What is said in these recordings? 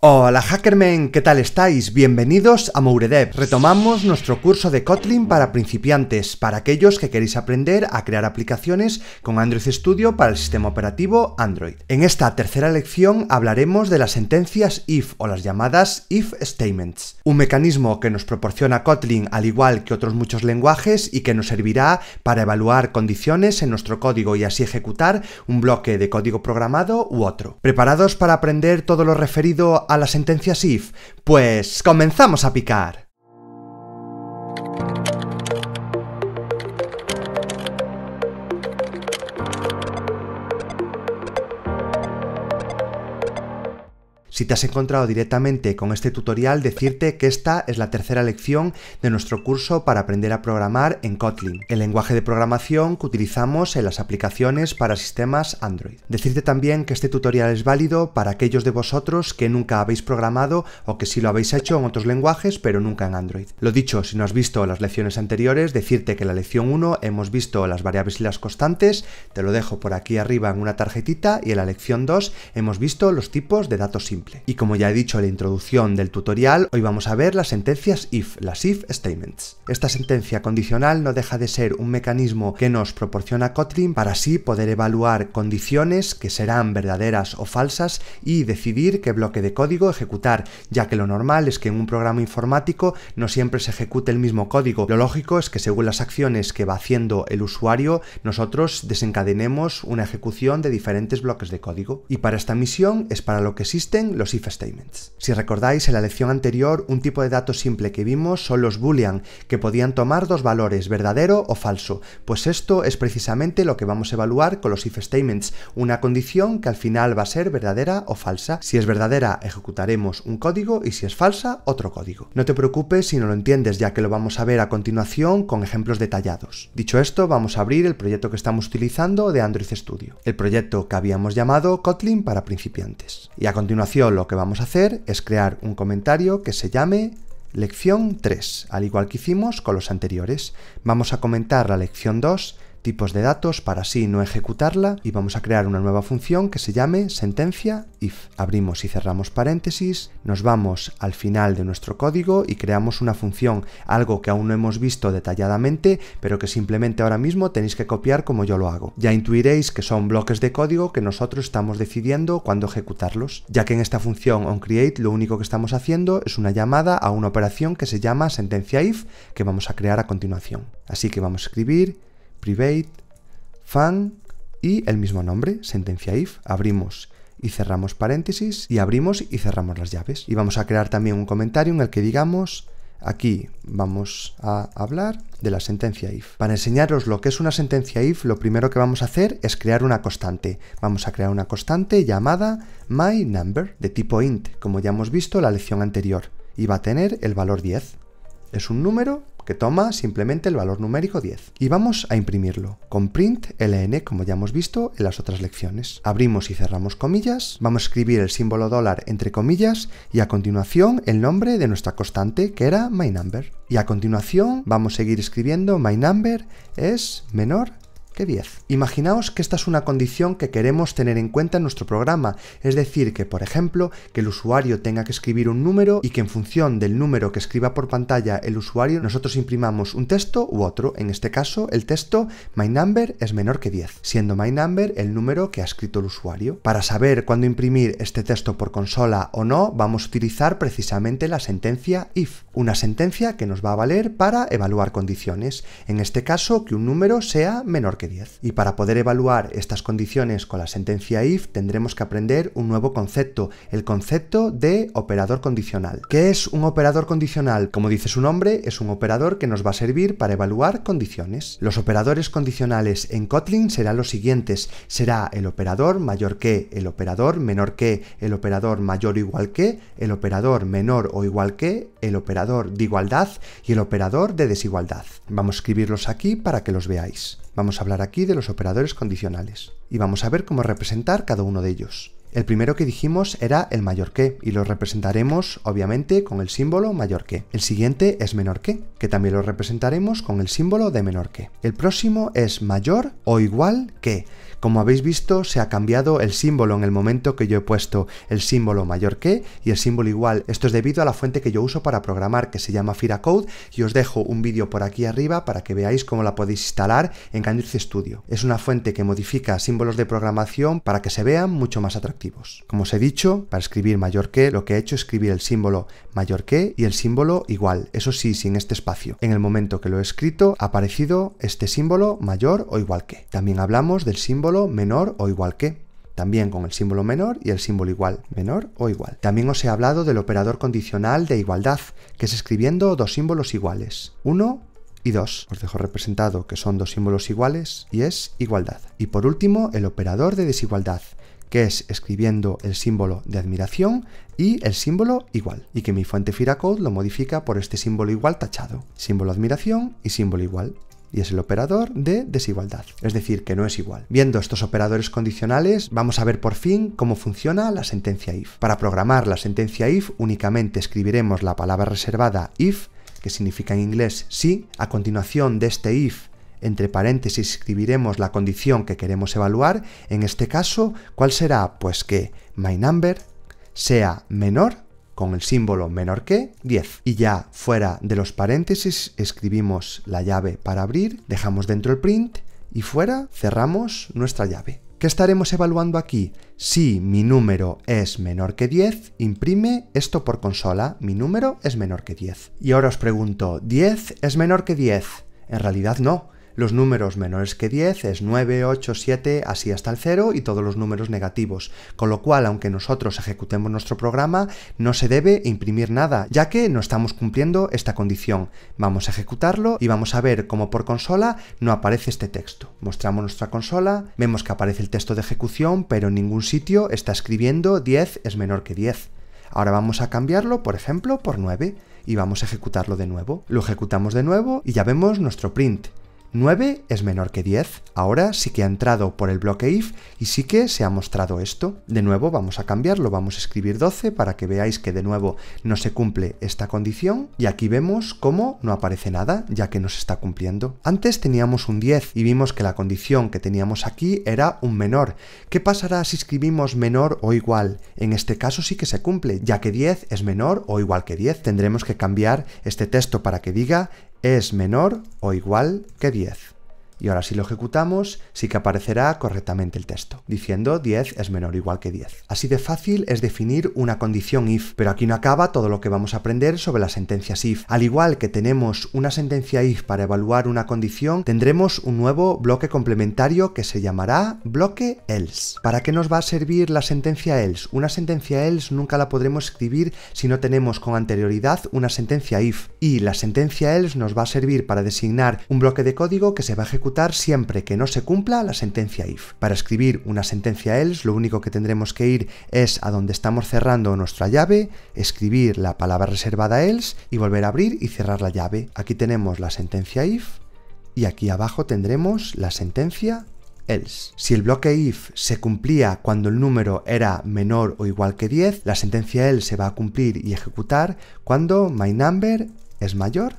Hola hackermen, ¿qué tal estáis? Bienvenidos a Mouredev. Retomamos nuestro curso de Kotlin para principiantes, para aquellos que queréis aprender a crear aplicaciones con Android Studio para el sistema operativo Android. En esta tercera lección hablaremos de las sentencias if o las llamadas if statements, un mecanismo que nos proporciona Kotlin al igual que otros muchos lenguajes y que nos servirá para evaluar condiciones en nuestro código y así ejecutar un bloque de código programado u otro. ¿Preparados para aprender todo lo referido a la sentencia SIF. Pues comenzamos a picar. Si te has encontrado directamente con este tutorial, decirte que esta es la tercera lección de nuestro curso para aprender a programar en Kotlin, el lenguaje de programación que utilizamos en las aplicaciones para sistemas Android. Decirte también que este tutorial es válido para aquellos de vosotros que nunca habéis programado o que sí lo habéis hecho en otros lenguajes, pero nunca en Android. Lo dicho, si no has visto las lecciones anteriores, decirte que en la lección 1 hemos visto las variables y las constantes, te lo dejo por aquí arriba en una tarjetita, y en la lección 2 hemos visto los tipos de datos simples. Y como ya he dicho en la introducción del tutorial, hoy vamos a ver las sentencias if, las if statements. Esta sentencia condicional no deja de ser un mecanismo que nos proporciona Kotlin para así poder evaluar condiciones que serán verdaderas o falsas y decidir qué bloque de código ejecutar, ya que lo normal es que en un programa informático no siempre se ejecute el mismo código. Lo lógico es que según las acciones que va haciendo el usuario, nosotros desencadenemos una ejecución de diferentes bloques de código. Y para esta misión es para lo que existen los if statements. Si recordáis, en la lección anterior, un tipo de dato simple que vimos son los boolean, que podían tomar dos valores, verdadero o falso. Pues esto es precisamente lo que vamos a evaluar con los if statements, una condición que al final va a ser verdadera o falsa. Si es verdadera, ejecutaremos un código y si es falsa, otro código. No te preocupes si no lo entiendes, ya que lo vamos a ver a continuación con ejemplos detallados. Dicho esto, vamos a abrir el proyecto que estamos utilizando de Android Studio, el proyecto que habíamos llamado Kotlin para principiantes. Y a continuación lo que vamos a hacer es crear un comentario que se llame lección 3, al igual que hicimos con los anteriores. Vamos a comentar la lección 2 tipos de datos para así no ejecutarla y vamos a crear una nueva función que se llame sentencia if. Abrimos y cerramos paréntesis, nos vamos al final de nuestro código y creamos una función, algo que aún no hemos visto detalladamente, pero que simplemente ahora mismo tenéis que copiar como yo lo hago. Ya intuiréis que son bloques de código que nosotros estamos decidiendo cuándo ejecutarlos, ya que en esta función onCreate lo único que estamos haciendo es una llamada a una operación que se llama sentencia if que vamos a crear a continuación. Así que vamos a escribir private, fun y el mismo nombre, sentencia if, abrimos y cerramos paréntesis y abrimos y cerramos las llaves. Y vamos a crear también un comentario en el que digamos, aquí vamos a hablar de la sentencia if. Para enseñaros lo que es una sentencia if, lo primero que vamos a hacer es crear una constante. Vamos a crear una constante llamada myNumber de tipo int, como ya hemos visto en la lección anterior, y va a tener el valor 10. Es un número que toma simplemente el valor numérico 10. Y vamos a imprimirlo con print ln, como ya hemos visto en las otras lecciones. Abrimos y cerramos comillas, vamos a escribir el símbolo dólar entre comillas y a continuación el nombre de nuestra constante que era myNumber. Y a continuación vamos a seguir escribiendo myNumber es menor 10. Imaginaos que esta es una condición que queremos tener en cuenta en nuestro programa, es decir, que por ejemplo, que el usuario tenga que escribir un número y que en función del número que escriba por pantalla el usuario, nosotros imprimamos un texto u otro. En este caso, el texto my number es menor que 10, siendo my number el número que ha escrito el usuario. Para saber cuándo imprimir este texto por consola o no, vamos a utilizar precisamente la sentencia if, una sentencia que nos va a valer para evaluar condiciones, en este caso que un número sea menor que y para poder evaluar estas condiciones con la sentencia if tendremos que aprender un nuevo concepto, el concepto de operador condicional. ¿Qué es un operador condicional? Como dice su nombre, es un operador que nos va a servir para evaluar condiciones. Los operadores condicionales en Kotlin serán los siguientes. Será el operador mayor que, el operador menor que, el operador mayor o igual que, el operador menor o igual que, el operador de igualdad y el operador de desigualdad. Vamos a escribirlos aquí para que los veáis. Vamos a hablar aquí de los operadores condicionales y vamos a ver cómo representar cada uno de ellos. El primero que dijimos era el mayor que, y lo representaremos obviamente con el símbolo mayor que. El siguiente es menor que, que también lo representaremos con el símbolo de menor que. El próximo es mayor o igual que. Como habéis visto, se ha cambiado el símbolo en el momento que yo he puesto el símbolo mayor que y el símbolo igual. Esto es debido a la fuente que yo uso para programar, que se llama FiraCode, y os dejo un vídeo por aquí arriba para que veáis cómo la podéis instalar en Candice Studio. Es una fuente que modifica símbolos de programación para que se vean mucho más atractivos. Como os he dicho, para escribir mayor que, lo que he hecho es escribir el símbolo mayor que y el símbolo igual, eso sí, sin este espacio. En el momento que lo he escrito, ha aparecido este símbolo mayor o igual que. También hablamos del símbolo menor o igual que también con el símbolo menor y el símbolo igual, menor o igual. También os he hablado del operador condicional de igualdad, que es escribiendo dos símbolos iguales, uno y 2. Os dejo representado que son dos símbolos iguales y es igualdad. Y por último, el operador de desigualdad, que es escribiendo el símbolo de admiración y el símbolo igual, y que mi fuente FIRACODE lo modifica por este símbolo igual tachado, símbolo admiración y símbolo igual, y es el operador de desigualdad, es decir, que no es igual. Viendo estos operadores condicionales, vamos a ver por fin cómo funciona la sentencia if. Para programar la sentencia if, únicamente escribiremos la palabra reservada if, que significa en inglés sí, a continuación de este if entre paréntesis escribiremos la condición que queremos evaluar. En este caso, ¿cuál será? Pues que my number sea menor con el símbolo menor que 10. Y ya fuera de los paréntesis escribimos la llave para abrir, dejamos dentro el print y fuera cerramos nuestra llave. ¿Qué estaremos evaluando aquí? Si mi número es menor que 10, imprime esto por consola, mi número es menor que 10. Y ahora os pregunto, ¿10 es menor que 10? En realidad no, los números menores que 10 es 9, 8, 7, así hasta el 0 y todos los números negativos, con lo cual aunque nosotros ejecutemos nuestro programa no se debe imprimir nada, ya que no estamos cumpliendo esta condición. Vamos a ejecutarlo y vamos a ver cómo por consola no aparece este texto. Mostramos nuestra consola, vemos que aparece el texto de ejecución, pero en ningún sitio está escribiendo 10 es menor que 10. Ahora vamos a cambiarlo, por ejemplo, por 9 y vamos a ejecutarlo de nuevo. Lo ejecutamos de nuevo y ya vemos nuestro print. 9 es menor que 10. Ahora sí que ha entrado por el bloque if y sí que se ha mostrado esto. De nuevo vamos a cambiarlo, vamos a escribir 12 para que veáis que de nuevo no se cumple esta condición y aquí vemos cómo no aparece nada ya que no se está cumpliendo. Antes teníamos un 10 y vimos que la condición que teníamos aquí era un menor. ¿Qué pasará si escribimos menor o igual? En este caso sí que se cumple ya que 10 es menor o igual que 10. Tendremos que cambiar este texto para que diga es menor o igual que 10. Y ahora si lo ejecutamos, sí que aparecerá correctamente el texto, diciendo 10 es menor o igual que 10. Así de fácil es definir una condición if, pero aquí no acaba todo lo que vamos a aprender sobre las sentencias if. Al igual que tenemos una sentencia if para evaluar una condición, tendremos un nuevo bloque complementario que se llamará bloque else. ¿Para qué nos va a servir la sentencia else? Una sentencia else nunca la podremos escribir si no tenemos con anterioridad una sentencia if, y la sentencia else nos va a servir para designar un bloque de código que se va a ejecutar siempre que no se cumpla la sentencia if. Para escribir una sentencia else, lo único que tendremos que ir es a donde estamos cerrando nuestra llave, escribir la palabra reservada else y volver a abrir y cerrar la llave. Aquí tenemos la sentencia if y aquí abajo tendremos la sentencia else. Si el bloque if se cumplía cuando el número era menor o igual que 10, la sentencia else se va a cumplir y ejecutar cuando my number es mayor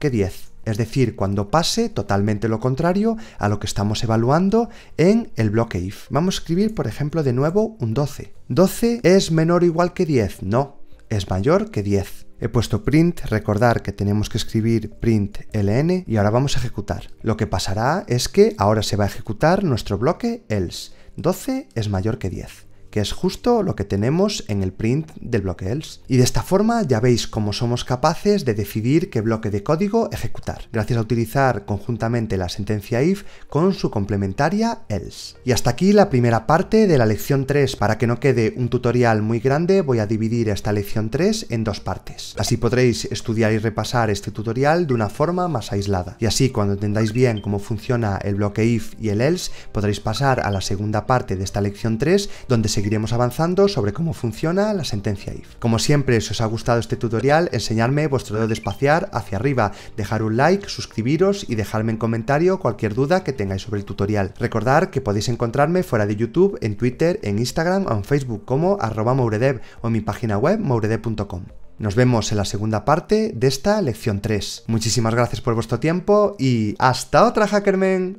que 10 es decir, cuando pase totalmente lo contrario a lo que estamos evaluando en el bloque if. Vamos a escribir, por ejemplo, de nuevo un 12. 12 es menor o igual que 10, no, es mayor que 10. He puesto print, recordar que tenemos que escribir print ln y ahora vamos a ejecutar. Lo que pasará es que ahora se va a ejecutar nuestro bloque else. 12 es mayor que 10 que es justo lo que tenemos en el print del bloque else. Y de esta forma ya veis cómo somos capaces de decidir qué bloque de código ejecutar, gracias a utilizar conjuntamente la sentencia if con su complementaria else. Y hasta aquí la primera parte de la lección 3. Para que no quede un tutorial muy grande, voy a dividir esta lección 3 en dos partes. Así podréis estudiar y repasar este tutorial de una forma más aislada. Y así, cuando entendáis bien cómo funciona el bloque if y el else, podréis pasar a la segunda parte de esta lección 3, donde se seguiremos avanzando sobre cómo funciona la sentencia if. Como siempre, si os ha gustado este tutorial, enseñadme vuestro dedo de espaciar hacia arriba, dejar un like, suscribiros y dejarme en comentario cualquier duda que tengáis sobre el tutorial. Recordad que podéis encontrarme fuera de YouTube, en Twitter, en Instagram o en Facebook como arroba mouredev o en mi página web mouredev.com. Nos vemos en la segunda parte de esta lección 3. Muchísimas gracias por vuestro tiempo y hasta otra, Hackerman.